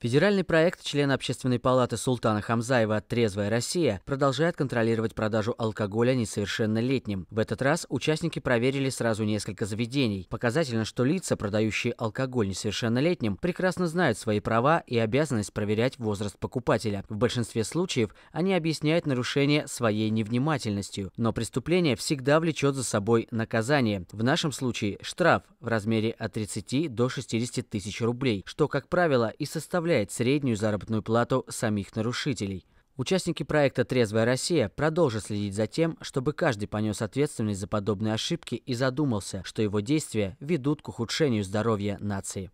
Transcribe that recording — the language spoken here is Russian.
Федеральный проект члена Общественной палаты Султана Хамзаева «Трезвая Россия» продолжает контролировать продажу алкоголя несовершеннолетним. В этот раз участники проверили сразу несколько заведений. Показательно, что лица, продающие алкоголь несовершеннолетним, прекрасно знают свои права и обязанность проверять возраст покупателя. В большинстве случаев они объясняют нарушение своей невнимательностью. Но преступление всегда влечет за собой наказание. В нашем случае штраф в размере от 30 до 60 тысяч рублей, что, как правило, и составляет составляет среднюю заработную плату самих нарушителей. Участники проекта «Трезвая Россия» продолжат следить за тем, чтобы каждый понес ответственность за подобные ошибки и задумался, что его действия ведут к ухудшению здоровья нации.